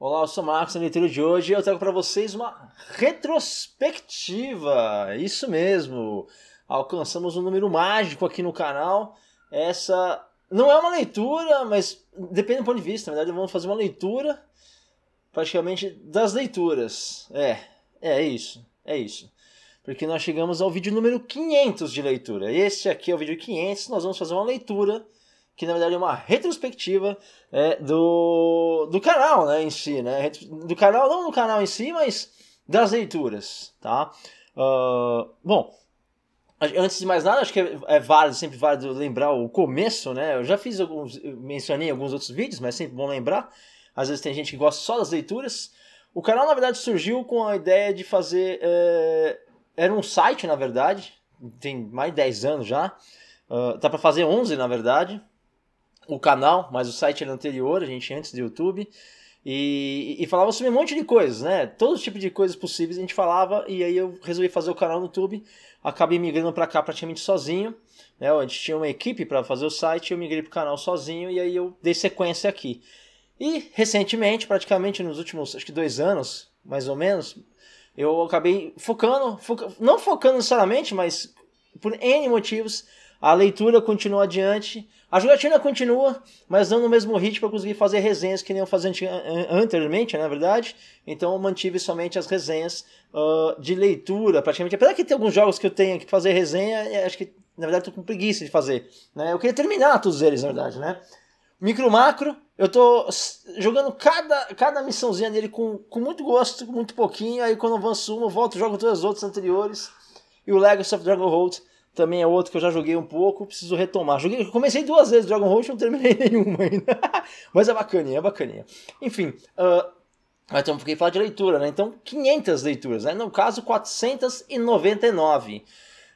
Olá, eu sou o Marcos, na leitura de hoje eu trago para vocês uma retrospectiva, isso mesmo, alcançamos um número mágico aqui no canal, essa não é uma leitura, mas depende do ponto de vista, na verdade vamos fazer uma leitura, praticamente das leituras, é, é isso, é isso porque nós chegamos ao vídeo número 500 de leitura. Este aqui é o vídeo 500, nós vamos fazer uma leitura que na verdade é uma retrospectiva é, do, do canal né, em si, né? Do canal, não do canal em si, mas das leituras, tá? Uh, bom, antes de mais nada, acho que é, é, válido, sempre válido lembrar o começo, né? Eu já fiz alguns, mencionei alguns outros vídeos, mas é sempre bom lembrar. Às vezes tem gente que gosta só das leituras. O canal, na verdade, surgiu com a ideia de fazer. É, era um site, na verdade, tem mais de 10 anos já. Uh, ah, tá para fazer 11, na verdade o canal, mas o site era anterior, a gente antes do YouTube. E, e, falava sobre um monte de coisas, né? Todo tipo de coisas possíveis a gente falava, e aí eu resolvi fazer o canal no YouTube, acabei migrando para cá praticamente sozinho, né? A gente tinha uma equipe para fazer o site, eu migrei pro canal sozinho, e aí eu dei sequência aqui. E recentemente, praticamente nos últimos, acho que dois anos, mais ou menos, eu acabei focando, foca, não focando necessariamente, mas por N motivos, a leitura continua adiante, a jogatina continua, mas não no mesmo ritmo para conseguir fazer resenhas que nem eu fazia anteriormente, né, na verdade. Então eu mantive somente as resenhas uh, de leitura, praticamente. Apesar que tem alguns jogos que eu tenho que fazer resenha, acho que na verdade estou com preguiça de fazer. Né? Eu queria terminar todos eles, na verdade, né? Micro macro, eu estou jogando cada, cada missãozinha dele com, com muito gosto, com muito pouquinho. Aí quando eu avanço uma, eu volto e jogo todas as outras anteriores. E o Legacy of Dragon Hold também é outro que eu já joguei um pouco, preciso retomar. Joguei, comecei duas vezes Dragon e não terminei nenhuma ainda. Mas é bacaninha, é bacaninha. Enfim, uh, então, fiquei falar de leitura, né? Então, 500 leituras, né? No caso, 499. Uh,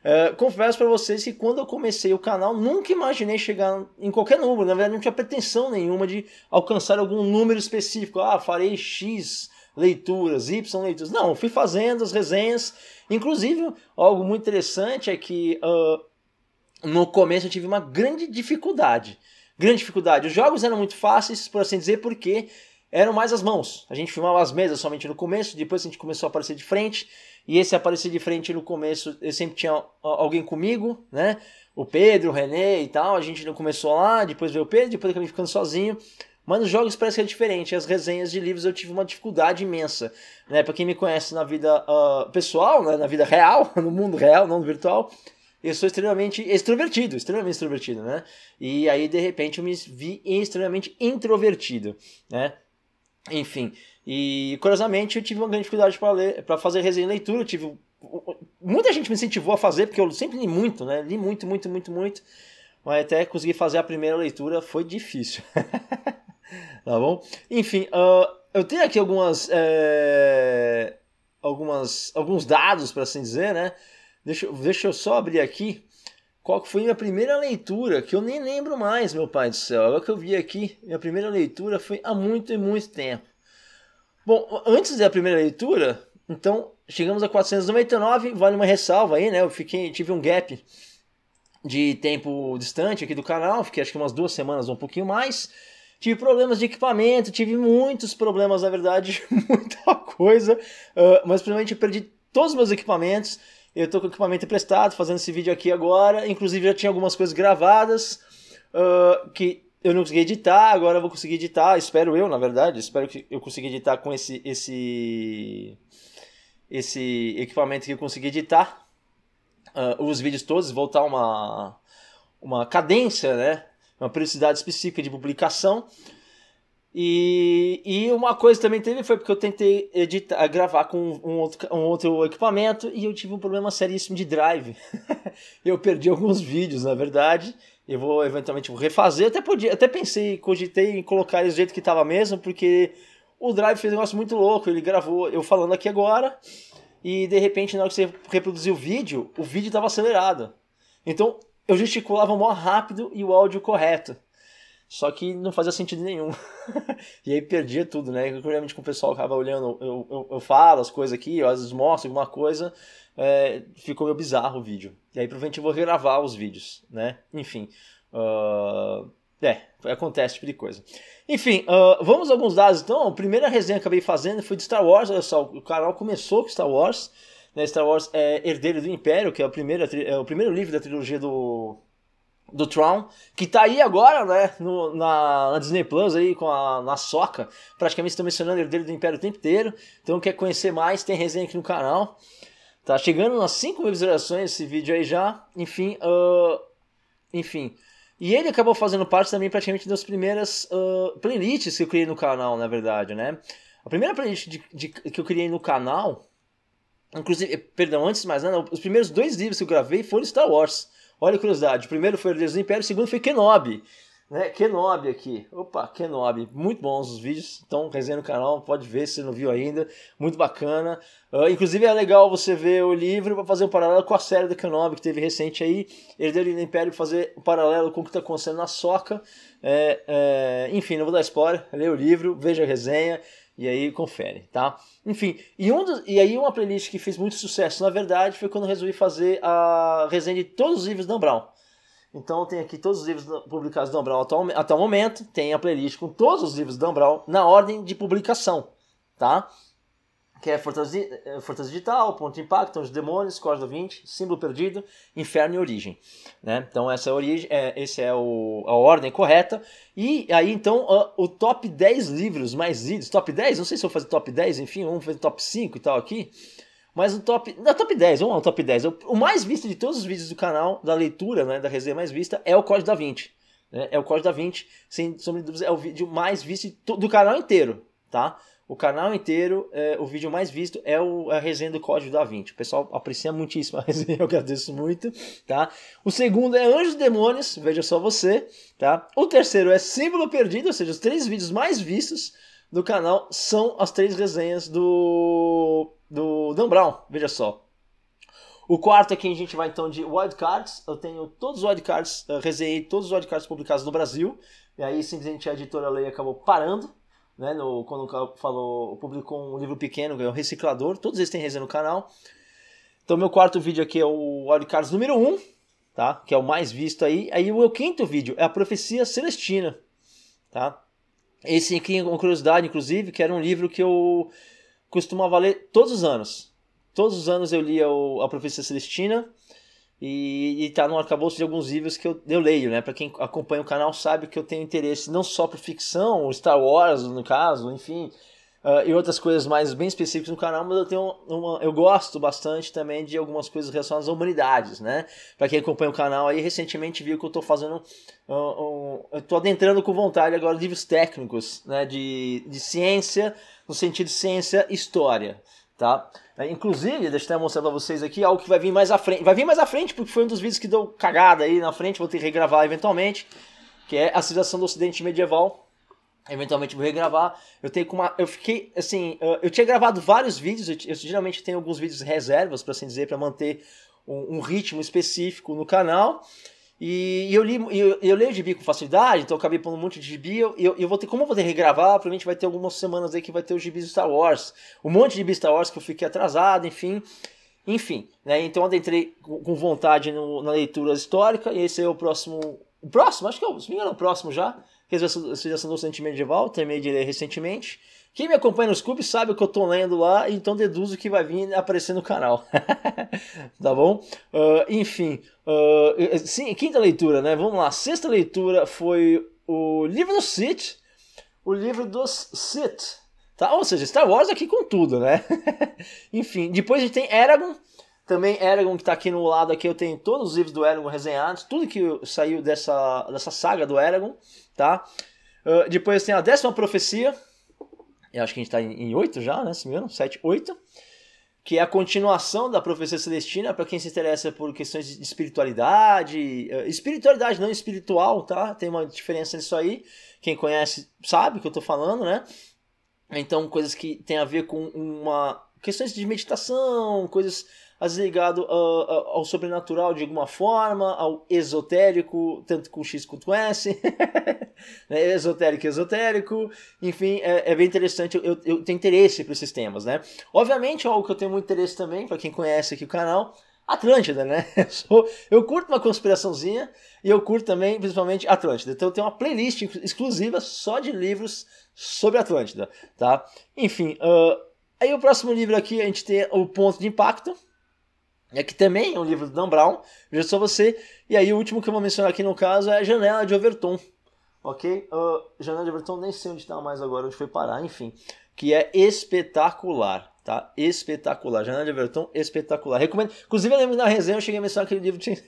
ah, confesso para vocês que quando eu comecei o canal, nunca imaginei chegar em qualquer número. Na verdade, não tinha pretensão nenhuma de alcançar algum número específico. Ah, farei X leituras, Y leituras. Não, fui fazendo as resenhas. Inclusive, algo muito interessante é que uh, no começo eu tive uma grande dificuldade. Grande dificuldade. Os jogos eram muito fáceis, por assim dizer, porque eram mais as mãos. A gente filmava as mesas somente no começo, depois a gente começou a aparecer de frente. E esse aparecer de frente no começo, eu sempre tinha ah, alguém comigo, né? O Pedro, o René e tal. A gente começou lá, depois veio o Pedro, depois acabei ficando sozinho. Mas nos jogos parece que é diferente. As resenhas de livros eu tive uma dificuldade imensa. Né? Para quem me conhece na vida uh, pessoal, né? na vida real, no mundo real, não virtual, eu sou extremamente extrovertido, extremamente extrovertido, né? E aí, de repente, eu me vi extremamente introvertido, né? Enfim, e curiosamente eu tive uma grande dificuldade para ler, para fazer resenha e leitura, eu tive muita gente me incentivou a fazer porque eu sempre li muito, né? Li muito, muito, muito, muito. Mas até conseguir fazer a primeira leitura foi difícil. tá bom? Enfim, uh, eu tenho aqui algumas, é, algumas alguns dados, para assim dizer, né? Deixa, deixa eu só abrir aqui qual que foi minha primeira leitura, que eu nem lembro mais, meu pai do céu. Agora que eu vi aqui, minha primeira leitura foi há muito e muito tempo. Bom, antes da primeira leitura, então chegamos a 499, vale uma ressalva aí, né? Eu fiquei, tive um gap de tempo distante aqui do canal, fiquei acho que umas duas semanas, um pouquinho mais. Tive problemas de equipamento, tive muitos problemas, na verdade, muita coisa. Uh, mas principalmente eu perdi todos os meus equipamentos. Eu estou com equipamento emprestado, fazendo esse vídeo aqui agora. Inclusive já tinha algumas coisas gravadas uh, que eu não consegui editar, agora eu vou conseguir editar, espero eu, na verdade, espero que eu consiga editar com esse esse esse equipamento que eu consegui editar uh, os vídeos todos, voltar uma uma cadência, né? uma periodicidade específica de publicação. E, e uma coisa também teve foi porque eu tentei editar, gravar com um outro, um outro equipamento e eu tive um problema seríssimo de drive. eu perdi alguns vídeos, na verdade. Eu vou eventualmente refazer. Até, podia, até pensei, cogitei em colocar eles do jeito que estava mesmo, porque o drive fez um negócio muito louco. Ele gravou eu falando aqui agora e de repente, na hora que você reproduziu o vídeo, o vídeo estava acelerado. Então eu gesticulava mó rápido e o áudio correto. Só que não fazia sentido nenhum. e aí perdia tudo, né? Realmente com o pessoal acaba olhando, eu, eu, eu, falo as coisas aqui, eu às vezes mostro alguma coisa, é, ficou meio bizarro o vídeo. E aí provavelmente eu vou regravar os vídeos, né? Enfim. Uh, é, acontece esse tipo de coisa. Enfim, uh, vamos a alguns dados então. A primeira resenha que eu acabei fazendo foi de Star Wars. Olha só, o canal começou com Star Wars né, Star Wars é Herdeiro do Império, que é o primeiro, é o primeiro livro da trilogia do, do Tron, que tá aí agora, né, no, na, na, Disney Plus aí com a na soca, praticamente estou mencionando Herdeiro do Império o tempo inteiro. Então quer conhecer mais, tem resenha aqui no canal. Tá chegando nas 5 mil visualizações esse vídeo aí já. Enfim, uh, enfim. E ele acabou fazendo parte também praticamente das primeiras uh, playlists que eu criei no canal, na verdade, né? A primeira playlist de, de, que eu criei no canal Inclusive, perdão, antes de mais nada, os primeiros dois livros que eu gravei foram Star Wars. Olha a curiosidade. O primeiro foi Herdeiros do Império, o segundo foi Kenobi. Né? Kenobi aqui. Opa, Kenobi. Muito bons os vídeos. Então, resenha no canal, pode ver se não viu ainda. Muito bacana. Uh, inclusive, é legal você ver o livro para fazer um paralelo com a série do Kenobi que teve recente aí. Ele deu no Império fazer um paralelo com o que está acontecendo na Soca. É, é, enfim, não vou dar spoiler. Lê o livro, veja a resenha. E aí confere, tá? Enfim, e, um dos, e aí uma playlist que fez muito sucesso, na verdade, foi quando eu resolvi fazer a resenha de todos os livros da Brown então tem aqui todos os livros publicados do Ambral até o momento, tem a playlist com todos os livros do Ambral na ordem de publicação, tá? Que é Fortaleza, eh, Fortaleza Digital, Ponto de Impacto, Os Demônios, Código 20, Símbolo Perdido, Inferno e Origem. Né? Então essa é a, origem, é, esse é o, a ordem correta. E aí então o, o top 10 livros mais lidos, top 10, não sei se eu vou fazer top 10, enfim, vamos fazer top 5 e tal aqui. Mas o top. Da top 10, vamos lá, o top 10. O mais visto de todos os vídeos do canal, da leitura, né, da resenha mais vista, é o Código da 20. Né? É o Código da 20, sem sombra dúvidas, é o vídeo mais visto do canal inteiro, tá? O canal inteiro, é, o vídeo mais visto é o, a resenha do Código da 20. O pessoal aprecia muitíssimo a resenha, eu agradeço muito, tá? O segundo é Anjos e Demônios, veja só você, tá? O terceiro é Símbolo Perdido, ou seja, os três vídeos mais vistos do canal são as três resenhas do, do Dan Brown, veja só. O quarto aqui é a gente vai então de wildcards. Eu tenho todos os wildcards, uh, resenhei todos os wildcards publicados no Brasil. E aí simplesmente a editora Lei acabou parando. Né, no, quando falou, publicou um livro pequeno, ganhou um Reciclador. Todos eles têm resenha no canal. Então, meu quarto vídeo aqui é o Wildcards número 1, um, tá? Que é o mais visto aí. Aí o meu quinto vídeo é a Profecia Celestina, tá? Esse aqui uma curiosidade, inclusive, que era um livro que eu costumava ler todos os anos. Todos os anos eu lia o, a Profecia Celestina e, está no arcabouço de alguns livros que eu, eu leio, né? Para quem acompanha o canal sabe que eu tenho interesse não só por ficção, Star Wars no caso, enfim, Uh, e outras coisas mais bem específicas no canal, mas eu tenho uma, eu gosto bastante também de algumas coisas relacionadas a humanidades, né? Para quem acompanha o canal aí, recentemente viu que eu estou fazendo ah, eu tô adentrando com vontade agora livros técnicos, né, de, de ciência, no sentido ciência história, tá? É, inclusive, deixa eu mostrar para vocês aqui algo que vai vir mais à frente, vai vir mais à frente porque foi um dos vídeos que deu cagada aí na frente, vou ter que regravar eventualmente, que é a civilização do ocidente medieval eventualmente vou regravar. Eu tenho com uma, eu fiquei assim, eu tinha gravado vários vídeos, eu, eu geralmente tenho alguns vídeos reservas, para assim dizer, para manter um, um, ritmo específico no canal. E, e eu, li, eu, eu leio bi com facilidade, então eu acabei pondo um monte de gibi. Eu, eu, eu vou ter, como eu vou ter que regravar, provavelmente vai ter algumas semanas aí que vai ter os gibis Star Wars. Um monte de gibi Star Wars que eu fiquei atrasado, enfim. Enfim, né? Então adentrei com vontade no, na leitura histórica, e esse é o próximo. O próximo, acho que é o, se me engano, é o próximo já. Realização do Ocidente Medieval, terminei de ler recentemente. Quem me acompanha nos clubes sabe o que eu estou lendo lá, então deduzo que vai vir aparecer no canal. tá bom? Uh, enfim, uh, sim, quinta leitura, né? Vamos lá. Sexta leitura foi o livro do Sith. O livro dos Sith. Tá? Ou seja, Star Wars aqui com tudo, né? enfim, depois a gente tem Eragon. Também Eragon que está aqui no lado aqui, eu tenho todos os livros do Eragon resenhados, tudo que saiu dessa, dessa saga do Eragon tá? Uh, depois tem assim, a décima profecia, e acho que a gente está em oito já, né? Se me engano, sete, oito, que é a continuação da profecia celestina para quem se interessa por questões de espiritualidade, uh, espiritualidade não espiritual, tá? Tem uma diferença nisso aí. Quem conhece sabe o que eu estou falando, né? Então coisas que tem a ver com uma questões de meditação, coisas às vezes ligado ao, ah, ah, ao sobrenatural de alguma forma, ao esotérico, tanto com X quanto S, né? esotérico esotérico, enfim, é, é bem interessante, eu, eu, tenho interesse por esses temas, né? Obviamente, algo que eu tenho muito interesse também, para quem conhece aqui o canal, Atlântida, né? Eu, sou, eu curto uma conspiraçãozinha e eu curto também, principalmente, Atlântida. Então eu tenho uma playlist exclusiva só de livros sobre Atlântida, tá? Enfim, uh, aí o próximo livro aqui a gente tem o Ponto de Impacto, é que também é um livro do Dan Brown, já sou Você. E aí o último que eu vou mencionar aqui no caso é Janela de Overton, ok? Uh, Janela de Overton, nem sei onde está mais agora, onde foi parar, enfim. Que é espetacular. Tá? Espetacular. Janela de Everton, espetacular. Recomendo. Inclusive, eu lembro na resenha eu cheguei a mencionar que aquele livro tinha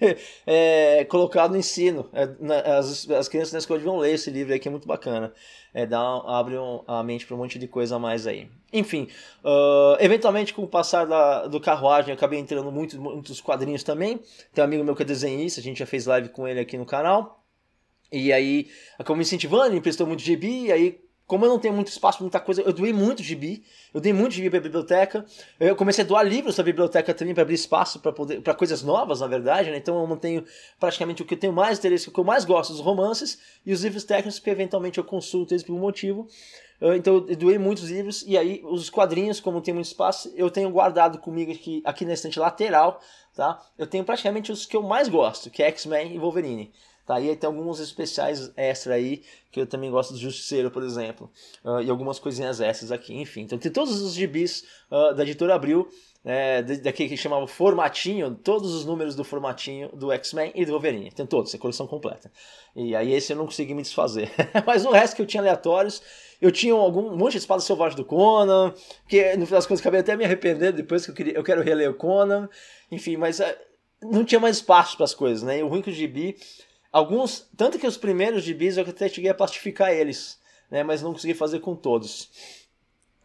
é, colocado no ensino. É, na, as, as crianças na escola deviam ler esse livro aí, que é muito bacana. É, dá, abre um, a mente para um monte de coisa a mais aí. Enfim, uh, eventualmente com o passar da, do carruagem, eu acabei entrando muito, muitos quadrinhos também. Tem um amigo meu que é desenhista, a gente já fez live com ele aqui no canal. E aí acabou me incentivando, me emprestou muito GB e aí como eu não tenho muito espaço para muita coisa, eu doei muito gibi, eu dei muito gibi para a biblioteca. Eu comecei a doar livros para a biblioteca também para abrir espaço para poder para coisas novas, na verdade, né? Então eu mantenho praticamente o que eu tenho mais interesse, o que eu mais gosto, os romances e os livros técnicos que eventualmente eu consulto eles por um motivo. Ah, então eu doei muitos livros e aí os quadrinhos, como tem muito espaço, eu tenho guardado comigo aqui, aqui na estante lateral, tá? Eu tenho praticamente os que eu mais gosto, que é X-Men e Wolverine. Tá? E aí tem alguns especiais extra aí, que eu também gosto do Justiceiro, por exemplo, uh, e algumas coisinhas extras aqui, enfim. Então tem todos os gibis uh, da editora Abril, é, né, daquele que chamava Formatinho, todos os números do Formatinho do X-Men e do Wolverine. Tem todos, é coleção completa. E aí esse eu não consegui me desfazer. Mas o resto que eu tinha aleatórios, eu tinha algum, um monte de espada selvagem do Conan, que no final das contas acabei até me arrependendo depois que eu, queria, eu quero reler o Conan. Enfim, mas uh, não tinha mais espaço para as coisas, né? E o ruim é que o gibi Alguns, tanto que os primeiros gibis eu até cheguei a plastificar eles, né? Mas não consegui fazer com todos.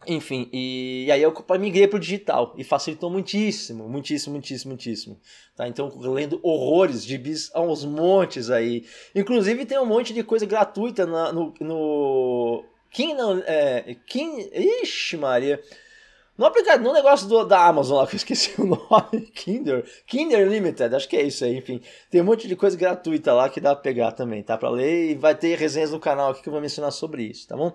Enfim, e, e aí eu migrei o digital e facilitou muitíssimo, muitíssimo, muitíssimo, muitíssimo. Tá? Então, lendo horrores de bis aos montes aí. Inclusive, tem um monte de coisa gratuita na, no. no... não é, quem ixi, Maria. No aplicativo, no negócio do, da Amazon lá, que eu esqueci o nome, Kinder, Kinder Limited, acho que é isso aí, enfim. Tem um monte de coisa gratuita lá que dá pra pegar também, tá? Pra ler e vai ter resenhas no canal aqui que eu vou mencionar sobre isso, tá bom?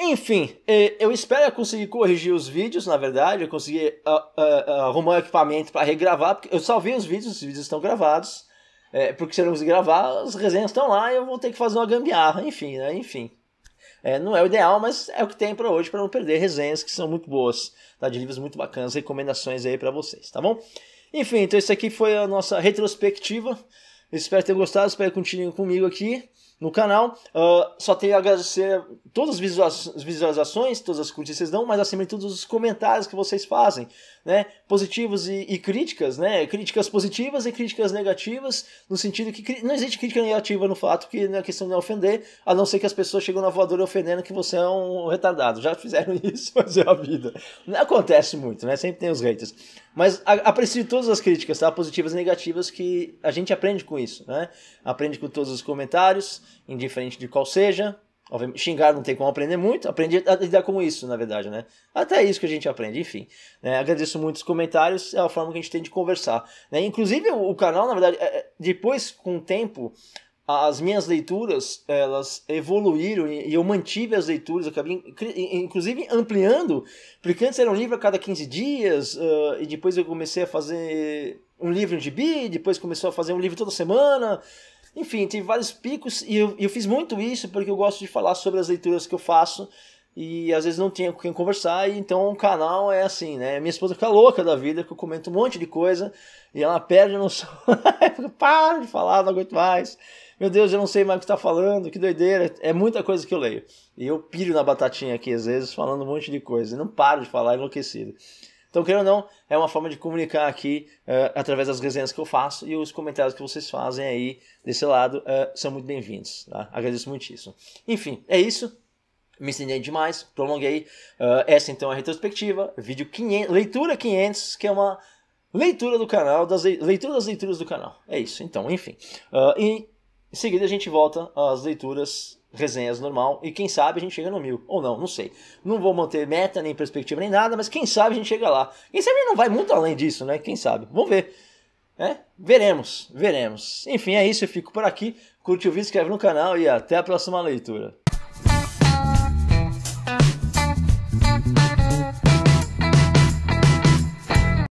Enfim, é, eu espero conseguir corrigir os vídeos, na verdade, eu consegui uh, uh, uh, arrumar o equipamento para regravar, porque eu salvei os vídeos, os vídeos estão gravados, é, porque se eu não conseguir gravar, as resenhas estão lá e eu vou ter que fazer uma gambiarra, enfim, né? Enfim, é, não é o ideal, mas é o que tem para hoje para não perder resenhas que são muito boas, tá? De livros muito bacanas, recomendações aí para vocês, tá bom? Enfim, então isso aqui foi a nossa retrospectiva. Espero ter gostado, espero que continuem comigo aqui no canal. Uh, só tenho a agradecer todas as visualizações, todas as curtidas que vocês dão, mas acima de tudo os comentários que vocês fazem né, positivos e, e, críticas, né, críticas positivas e críticas negativas, no sentido que não existe crítica negativa no fato que na né, questão de ofender, a não ser que as pessoas chegam na voadora ofendendo que você é um retardado. Já fizeram isso, mas é a vida. Não acontece muito, né, sempre tem os haters. Mas aprecio todas as críticas, tá? positivas e negativas, que a gente aprende com isso. Né? Aprende com todos os comentários, indiferente de qual seja, Obviamente, xingar não tem como aprender muito, aprendi a lidar com isso, na verdade, né? Até isso que a gente aprende, enfim. Né? Agradeço muito os comentários, é a forma que a gente tem de conversar. Né? Inclusive, o canal, na verdade, é, é, depois, com o tempo, as minhas leituras, elas evoluíram e eu mantive as leituras, eu acabei inclusive ampliando, porque antes era um livro a cada 15 dias, e depois eu comecei a fazer um livro em gibi, depois começou a fazer um livro toda semana. Enfim, tive vários picos e eu, eu fiz muito isso porque eu gosto de falar sobre as leituras que eu faço e às vezes não tinha com quem conversar, e então o canal é assim, né? Minha esposa fica louca da vida, que eu comento um monte de coisa e ela perde a noção. Para de falar, não aguento mais. Meu Deus, eu não sei mais o que está falando, que doideira. É muita coisa que eu leio. E eu piro na batatinha aqui, às vezes, falando um monte de coisa. E não paro de falar enlouquecido. Então, querendo ou não, é uma forma de comunicar aqui uh, através das resenhas que eu faço e os comentários que vocês fazem aí desse lado uh, são muito bem-vindos. Tá? Agradeço muitíssimo. Enfim, é isso. Me estendei demais, prolonguei. Uh, essa então é a retrospectiva, vídeo 500, leitura 500, que é uma leitura do canal, das, leitura das leituras do canal. É isso, então, enfim. e em seguida a gente volta às leituras, resenhas normal e quem sabe a gente chega no mil ou não, não sei. Não vou manter meta nem perspectiva nem nada, mas quem sabe a gente chega lá. Quem sabe a gente não vai muito além disso, né? Quem sabe? Vamos ver. É? Veremos, veremos. Enfim, é isso. Eu fico por aqui. Curte o vídeo, inscreve no canal e até a próxima leitura.